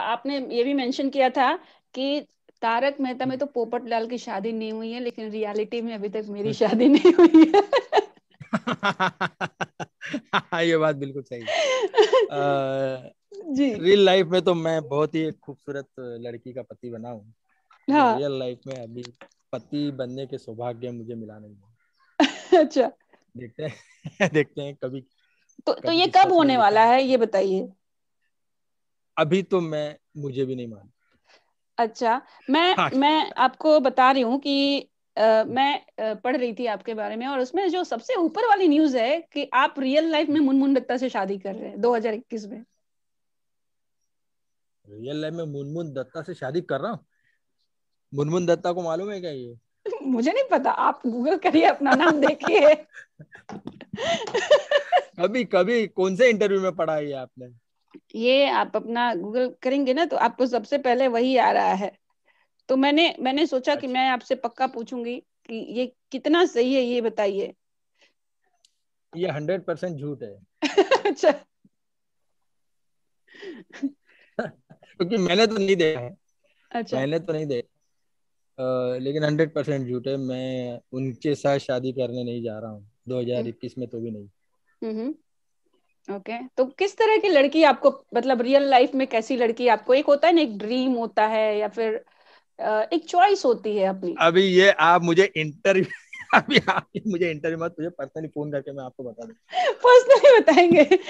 आपने ये भी मेंशन किया था कि तारक मेहता में तो हम्म। पोपट लाल की शादी नहीं हुई है लेकिन रियलिटी में अभी तक मेरी हम्म। शादी नहीं हुई है हाँ, ये बात बिल्कुल सही जी रियल लाइफ में तो मैं बहुत ही खूबसूरत लड़की का पति बना हूँ हाँ। रियल लाइफ में अभी पति बनने के सौभाग्य मुझे मिला नहीं अच्छा देखते हैं देखते हैं कभी तो, तो कभी तो ये कब होने वाला है ये बताइए अभी तो मैं मुझे भी नहीं मालूम अच्छा मैं हाँ। मैं आपको बता रही हूँ कि आ, मैं पढ़ रही थी आपके बारे में और उसमें जो सबसे ऊपर वाली न्यूज है कि आप रियल लाइफ में मुनमुन दत्ता से शादी कर रहे हैं 2021 में रियल लाइफ में मुनमुन दत्ता से शादी कर रहा हूँ मुनमुन दत्ता को मालूम है क्या ये मुझे नहीं पता आप गूगल करिए अपना नाम देखिए कभी कभी कौन से इंटरव्यू में पढ़ा है आपने ये आप अपना गूगल करेंगे ना तो आपको सबसे पहले वही आ रहा है तो मैंने मैंने सोचा कि अच्छा। मैं आपसे पक्का पूछूंगी कि ये कितना सही है ये बताइए ये हंड्रेड परसेंट झूठ है अच्छा क्योंकि मैंने तो नहीं देखा है अच्छा मैंने तो नहीं देखा लेकिन हंड्रेड परसेंट झूठ है मैं उनके साथ शादी करने नहीं जा रहा हूँ हम्म। दो हजार इक्कीस में तो भी नहीं हम्म। Okay okay. तो किस तरह की लड़की आपको मतलब रियल लाइफ में कैसी लड़की आपको एक होता है ना एक ड्रीम होता है या फिर एक चॉइस होती है अपनी अभी ये आप मुझे इंटरव्यू अभी आप मुझे इंटरव्यू मत मुझे पर्सनली फोन करके मैं आपको बता दूं पर्सनली बताएंगे